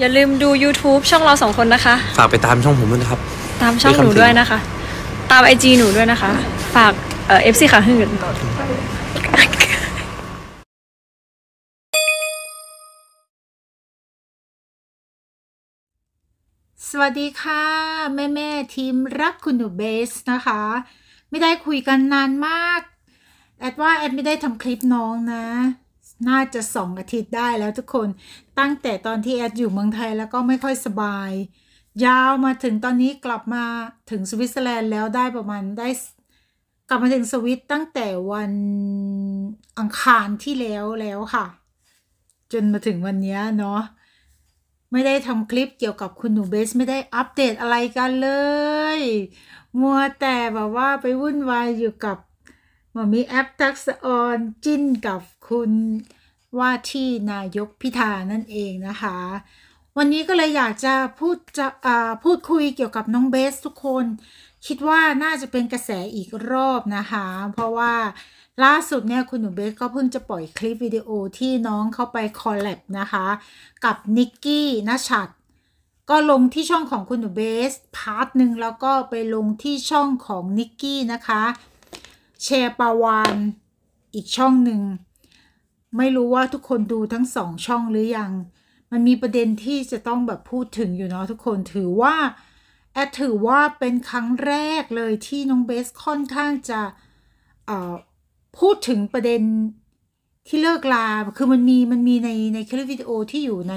อย่าลืมดู YouTube ช่องเราสองคนนะคะ ฝากไปตามช่องผมด้วยนะครับ ตามช่องหนูด้วยนะคะ ตามไอจีหนูด้วยนะคะ ฝากเอฟซีขาหื่นสวัสดีค่ะ แม่แม่ทีมรักคุณหนูเบสนะคะ ไม่ได้คุยกันนานมากแอดว่าแอดไม่ได้ทำคลิปน้องนะน่าจะสองอาทิตย์ได้แล้วทุกคนตั้งแต่ตอนที่แอดอยู่เมืองไทยแล้วก็ไม่ค่อยสบายยาวมาถึงตอนนี้กลับมาถึงสวิตเซอร์แลนด์แล้วได้ประมาณได้ กลับมาถึงสวิตตั้งแต่วันอังคารที่แล้วแล้วค่ะ จนมาถึงวันนี้เนาะไม่ได้ทำคลิปเกี่ยวกับคุณหนูเบสไม่ได้อัปเดตอะไรกันเลยมัวแต่แบบว่าไปวุ่นวายอยู่กับมามี แอปทักษออนจิ้นกับคุณว่าที่นายกพิธานั่นเองนะคะ วันนี้ก็เลย อยากจะพูดจะพูดคุยเกี่ยวกับน้องเบสทุกคน คิดว่าน่าจะเป็นกระแสอีกรอบนะคะ เพราะว่าล่าสุดเนี่ยคุณ หนูเบส ก็เพิ่งจะปล่อยคลิป วิดีโอที่น้องเข้าไป คอลแลบนะคะ กับ นิกกี้นชัดก็ลงที่ช่องของคุณหนูเบสพาร์ทหนึ่งแล้วก็ไปลงที่ช่องของนิกกี้นะคะแชร์ปาวานอีกช่องหนึ่ง ไม่รู้ว่าทุกคนดูทั้งสองช่องหรือ ยังมันมีประเด็นที่จะต้องแบบพูดถึงอยู่เนาะทุกคนถือว่าแอดถือ ว่าเป็นครั้งแรกเลยที่ น้องเบสค่อนข้างจะพูดถึงประเด็นที่เลิกลาคือมันมี มัน มีในในคลิปวิดีโอที่อยู่ใน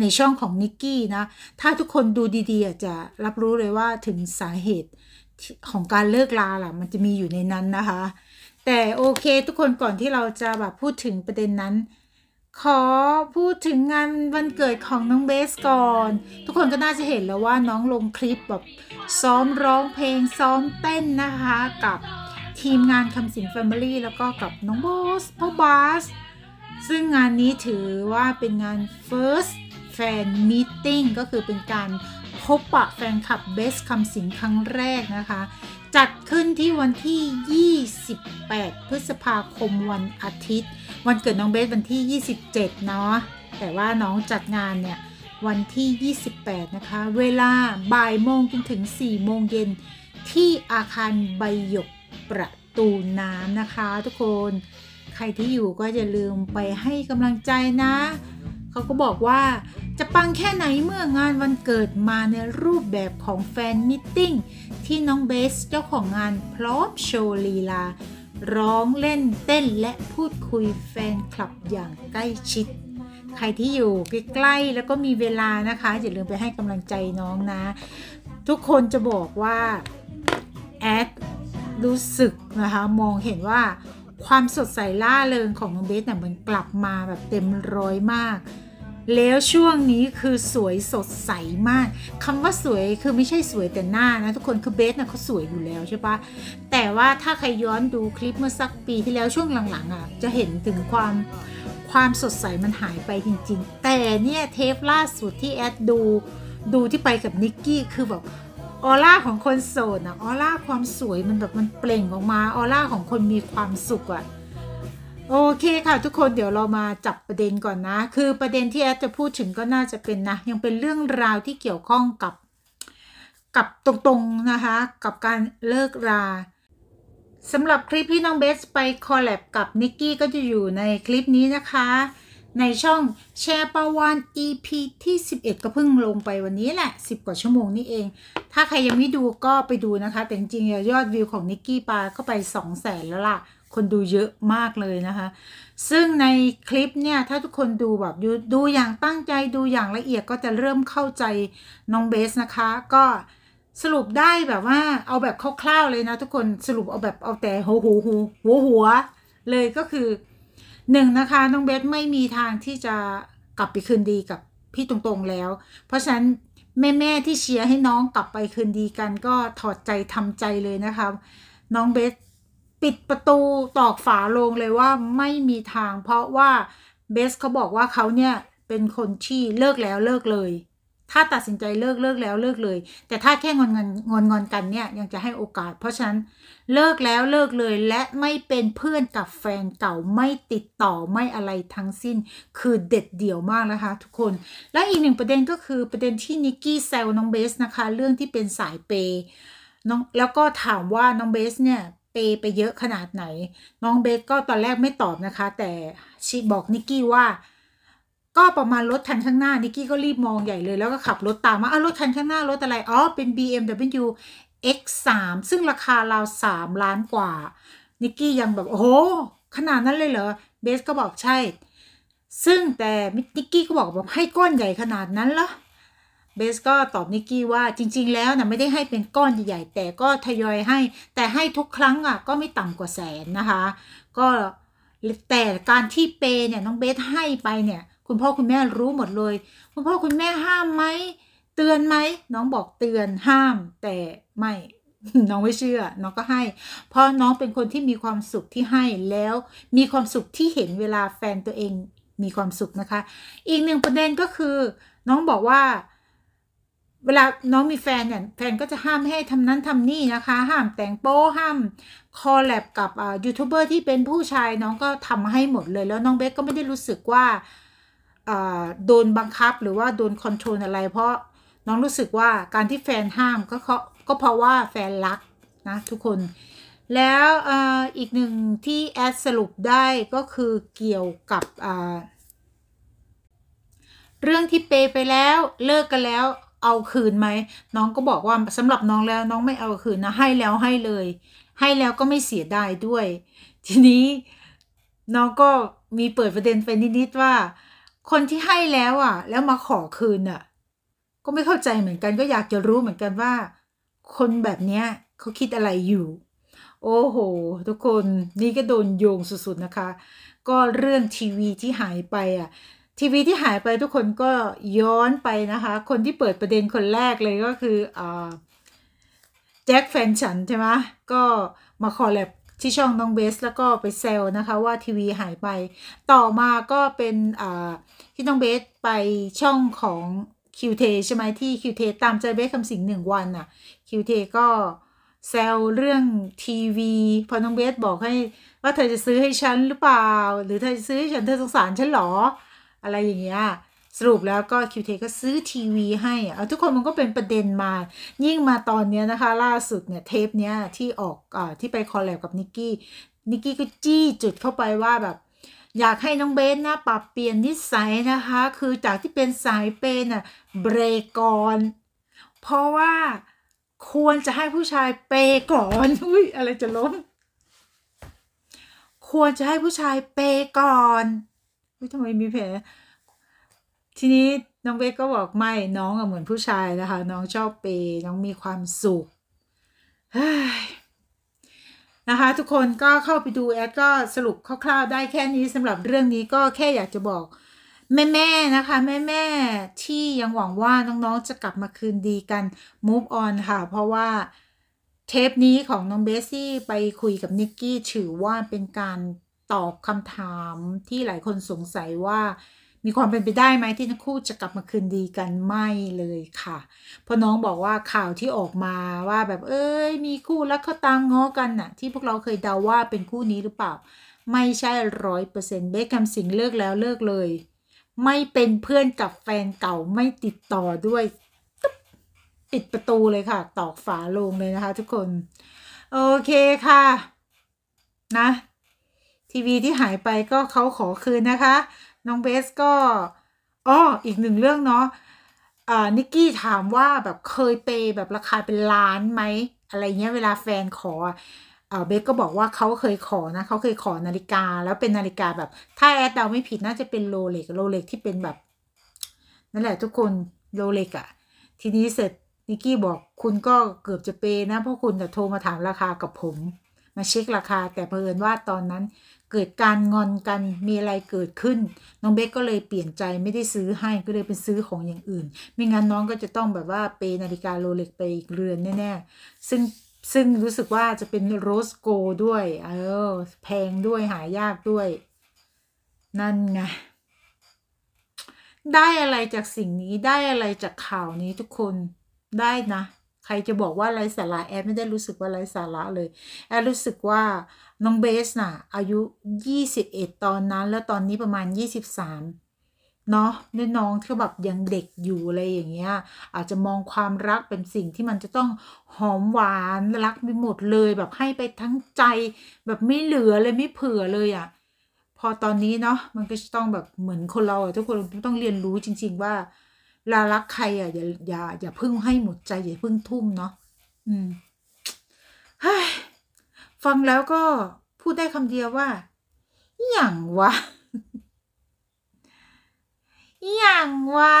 ในช่องของนิกกี้นะถ้าทุกคนดูดีๆจะรับรู้เลยว่าถึงสาเหตุของการเลิกลาล่ะมันจะมีอยู่ในนั้น นะคะ แต่โอเคทุกคนก่อนที่เราจะแบบพูดถึงประเด็นนั้น ขอพูดถึงงานวันเกิดของน้องเบสก่อน ทุกคนก็น่าจะเห็นแล้วว่าน้องลงคลิป แบบซ้อมร้องเพลงซ้อมเต้นนะคะ กับทีมงานคำสินแฟมิลี่แล้วก็กับน้องโบสพ่อบาสซึ่งงานนี้ถือว่าเป็นงาน first fan meeting ก็คือเป็นการพบปะแฟนคลับเบสคำสิงครั้งแรกนะคะ จัดขึ้นที่วันที่ 28 พฤษภาคมวันอาทิตย์ วันเกิดน้องเบสวันที่ 27 เนาะแต่ว่าน้องจัดงานเนี่ย วันที่ 28 นะคะ เวลาบ่ายโมงจนถึง 4 โมงเย็นที่อาคารใบหยกประตูน้ำนะคะทุกคนใครที่อยู่ก็อย่าลืมไปให้กำลังใจนะ เขาก็บอกว่าจะปังแค่ไหนเมื่องานวันเกิดมาในรูปแบบของแฟนมิทติ้งที่น้องเบสเจ้าของงานพร้อมโชว์ ลีลา ร้องเล่นเต้นและพูดคุยแฟนคลับอย่างใกล้ชิด ใครที่อยู่ใกล้ๆแล้วก็มีเวลานะคะ อย่าลืมไปให้กำลังใจน้องนะ ทุกคนจะบอกว่า แอดรู้สึกนะคะ มองเห็นว่าความสดใสล่าเริงของน้องเบสเนี่ยมันกลับมาแบบเต็มร้อยมากแล้วช่วงนี้คือสวยสดใสมาก คำว่าสวยคือไม่ใช่สวยแต่หน้านะทุกคน คือเบสเนะเขาสวยอยู่แล้วใช่ปะ แต่ว่าถ้าใครย้อนดูคลิปเมื่อสักปีที่แล้วช่วงหลังๆอะ่ะ จะเห็นถึงความความสดใสมันหายไปจริงๆ แต่เนี่ยเทปล่าสุดที่แอดดู ดูที่ไปกับนิกกี้คือแบบออร่าของคนโสดอะออร่าความสวยมันแบบมันเปล่งออกมาออร่าของคนมีความสุขอะ่ะโอเคค่ะทุกคนเดี๋ยวเรามาจับประเด็นก่อนนะ คือประเด็นที่แอดจะพูดถึงก็น่าจะเป็นนะ ยังเป็นเรื่องราวที่เกี่ยวข้องกับ กับตรงๆนะคะกับการเลิกราสำหรับคลิปที่น้องเบสไปคอลแลบกับนิกกี้ก็จะอยู่ในคลิปนี้นะคะ ในช่องแชร์ประวัน EP ที่ 11 ก็เพิ่งลงไปวันนี้แหละ 10 กว่าชั่วโมงนี่เอง ถ้าใครยังไม่ดูก็ไปดูนะคะ แต่จริงๆยอดวิวของนิกกี้ปาก็ไป2 0 0แสนแล้วล่ะคนดูเยอะมากเลยนะคะ ซึ่งในคลิปเนี่ยถ้าทุกคนดูแบบ ดูอย่างตั้งใจดูอย่างละเอียดก็จะเริ่มเข้าใจ น้องเบสนะคะ ก็สรุปได้แบบว่าเอาแบบคร่าวๆเลยนะทุกคนสรุปเอาแบบเอาแต่หัวหัวหัวหัวหวเลยก็คือหนึ่งนะคะน้องเบสไม่มีทางที่จะกลับไปคืนดีกับพี่ตรงๆแล้วเพราะฉะนั้นแม่แม่ที่เชียร์ให้น้องกลับไปคืนดีกันก็ถอดใจทำใจเลยนะคะน้องเบสปิดประตูตอกฝาลงเลยว่าไม่มีทาง เพราะว่าเบสเขาบอกว่าเขาเนี่ยเป็นคนที่เลิกแล้วเลิกเลย ถ้าตัดสินใจเลิกเลิกแล้วเลิกเลย แต่ถ้าแค่ งอนเงินงอนงอนกันเนี่ยยังจะให้โอกาส เพราะฉะนั้น เลิกแล้วเลิกเลยและไม่เป็นเพื่อนกับแฟนเก่าไม่ติดต่อไม่อะไรทั้งสิ้นคือเด็ดเดี่ยวมากนะคะ ทุกคนและอีกหนึ่งประเด็นก็คือประเด็นที่นิกกี้แซวน้องเบสนะคะเรื่องที่เป็นสายเปน้องแล้วก็ถามว่าน้องเบสเนี่ยเปไปเยอะขนาดไหนน้องเบสก็ตอนแรกไม่ตอบนะคะ แต่ชีบอกนิกกี้ว่า ก็ประมาณรถคันข้างหน้านิกกี้ก็รีบมองใหญ่เลยแล้วก็ขับรถตามมาอ้าวรถคันข้างหน้ารถอะไรอ๋อเป็น BMW X3 ซึ่งราคาราวสามล้านกว่านิกกี้ยังแบบโอ้ขนาดนั้นเลยเหรอเบสก็บอกใช่ ซึ่งแต่นิกกี้ก็บอกแบบให้ก้อนใหญ่ขนาดนั้นเหรอเบสก็ตอบนิกกี้ว่าจริงๆ แล้วนะไม่ได้ให้เป็นก้อนใหญ่ๆแต่ก็ทยอยให้แต่ให้ทุกครั้งอ่ะก็ไม่ต่ำกว่าแสนนะคะ ก็แต่การที่เปเนี่ย น้องเบสให้ไปเนี่ย คุณพ่อคุณแม่รู้หมดเลย คุณพ่อคุณแม่ห้ามไหม เตือนไหม น้องบอกเตือนห้าม แต่ไม่น้องไม่เชื่อ น้องก็ให้ เพราะน้องเป็นคนที่มีความสุขที่ให้แล้ว มีความสุขที่เห็นเวลาแฟนตัวเองมีความสุขนะคะ อีกหนึ่งประเด็นก็คือ น้องบอกว่าเวลาน้องมีแฟนเนี่ยแฟนก็จะห้ามให้ทำนั้นทำนี่นะคะห้ามแต่งโป้ห้าม คอลแลบกับยูทูบเบอร์ที่เป็นผู้ชายน้องก็ทำให้หมดเลยแล้วน้องเบสก็ไม่ได้รู้สึกว่าโดนบังคับหรือว่าโดนคอนโทรลอะไรเพราะน้องรู้สึกว่าการที่แฟนห้ามก็เขาก็เพราะว่าแฟนรักนะทุกคน แล้วออีกหนึ่งที่แอดสรุปได้ก็คือเกี่ยวกับเรื่องที่เปไปแล้วเลิกกันแล้วเอาคืนไหมน้องก็บอกว่าสำหรับน้องแล้วน้องไม่เอาคืนนะให้แล้วให้เลย ให้แล้วก็ไม่เสียดายด้วย ทีนี้น้องก็มีเปิดประเด็นไปนิดๆว่า คนที่ให้แล้วอ่ะ แล้วมาขอคืนอ่ะก็ไม่เข้าใจเหมือนกันก็อยากจะรู้เหมือนกันว่า คนแบบเนี้ยเขาคิดอะไรอยู่ โอ้โหทุกคนนี่ก็โดนโยงสุดๆนะคะ ก็เรื่องทีวีที่หายไปอ่ะทีวีที่หายไปทุกคนก็ย้อนไปนะคะ คนที่เปิดประเด็นคนแรกเลยก็คืออแจ็คแฟนฉันใช่ไหมก็มาคอลแลบที่ช่องน้องเบส แล้วก็ไปเซลนะคะว่าทีวีหายไปต่อมาก็เป็นที่น้องเบสไปช่องของคิวเทใช่ไหมที่คิวเทตามใจเบสคำสิงหนึ่งวันอ่ะคิวเทก็แซลเรื่องทีวีพอน้องเบสบอกให้ว่าเธอจะซื้อให้ฉันหรือเปล่าหรือเธอจะซื้อให้ฉันเธอสงสารฉันหรออะไรอย่างเงี้ยสรุปแล้วก็คิวเทก็ซื้อทีวีให้เอาทุกคนมันก็เป็นประเด็นมา ยิ่งมาตอนเนี้ยนะคะ ล่าสุดเนี่ยเทปเนี้ยที่ออกอ่าที่ไปคอลแลบกับนิกกี้นิกกี้ ก็จี้จุดเข้าไปว่าแบบอยากให้น้องเบนนะปรับเปลี่ยนนิสัยนะคะ คือจากที่เป็นสายเปนอะเบรก่อนเพราะว่าควรจะให้ผู้ชายเปก่อนอุ้ยอะไรจะล้มควรจะให้ผู้ชายเปก่อนทำไมมีแผลทีนี้น้องเบสก็บอกไม่น้องอะเหมือนผู้ชายนะคะ น้องชอบเปย์น้องมีความสุขนะคะทุกคนก็เข้าไปดูแอดก็สรุปคร่าวๆได้แค่นี้สำหรับเรื่องนี้ก็แค่อยากจะบอก แม่ๆนะคะ แม่ๆที่ยังหวังว่าน้องๆจะกลับมาคืนดีกัน move on ค่ะเพราะว่าเทปนี้ของน้องเบสซี่ไปคุยกับนิกกี้ถือว่าเป็นการตอบคำถามที่หลายคนสงสัยว่า มีความเป็นไปได้ไหมที่ทั้งคู่จะกลับมาคืนดีกันไม่เลยค่ะ เพราะน้องบอกว่าข่าวที่ออกมาว่าแบบเอ้ยมีคู่แล้วเขาตามง้อกันน่ะ ที่พวกเราเคยเดาว่าเป็นคู่นี้หรือเปล่าไม่ใช่ร้อยเปอร์เซ็นต์เบคแฮมสิงเลิกแล้วเลิกเลย ไม่เป็นเพื่อนกับแฟนเก่าไม่ติดต่อด้วยปิดประตูเลยค่ะตอกฝาลงเลยนะคะทุกคน โอเคค่ะ นะทีวีที่หายไปก็เขาขอคืนนะคะน้องเบสก็อ้ออีกหนึ่งเรื่องเนาะอ่านิกกี้ถามว่าแบบเคยเปแบบราคาเป็นล้านไหมอะไรเงี้ยเวลาแฟนขอเเบสก็บอกว่าเขาเคยขอนะ เขาเคยขอนาฬิกาแล้วเป็นนาฬิกาแบบ ถ้าแอดเดาไม่ผิดน่าจะเป็นโรเล็กโรเล็กที่เป็นแบบ นั่นแหละทุกคนโรเล็กอะทีนี้เสร็จนิกกี้บอกคุณก็เกือบจะเปนะเพราะคุณแต่โทรมาถามราคากับผมมาเช็คราคา แต่เผอิญว่าตอนนั้นเกิดการงอนกันมีอะไรเกิดขึ้น น้องเบ๊ก็เลยเปลี่ยนใจไม่ได้ซื้อให้ก็เลยเป็นซื้อของอย่างอื่นไม่งั้นน้องก็จะต้องแบบว่าเปนาฬิกาโรเล็กไปอีกเรือนแน่ๆซึ่งซึ่งรู้สึกว่าจะเป็นโรสโกด้วยเออแพงด้วยหายากด้วย นั่นไงได้อะไรจากสิ่งนี้ได้อะไรจากข่าวนี้ทุกคนได้นะใครจะบอกว่าไร้สาระแอดไม่ได้รู้สึกว่าไร้สาระเลยแอดรู้สึกว่าน้องเบสน่ะอายุ 21 ตอนนั้น แล้วตอนนี้ประมาณ 23เนาะนี่น้องที่แบบยังเด็กอยู่อะไรอย่างเงี้ยอาจจะมองความรักเป็นสิ่งที่มันจะต้องหอมหวานรักไปหมดเลยแบบให้ไปทั้งใจ แบบไม่เหลือเลยไม่เผื่อเลยอะ่ะพอตอนนี้เนาะมันก็จะต้องแบบเหมือนคนเราทุกคนต้องเรียนรู้จริง ๆว่าลารักใครอ่ะอย่าอย่าอย่าพึ่งให้หมดใจ อย่าพึ่งทุ่มเนาะ อืมเฮ้ย ฟังแล้วก็พูดได้คำเดียวว่า อย่างวะ อย่างวะ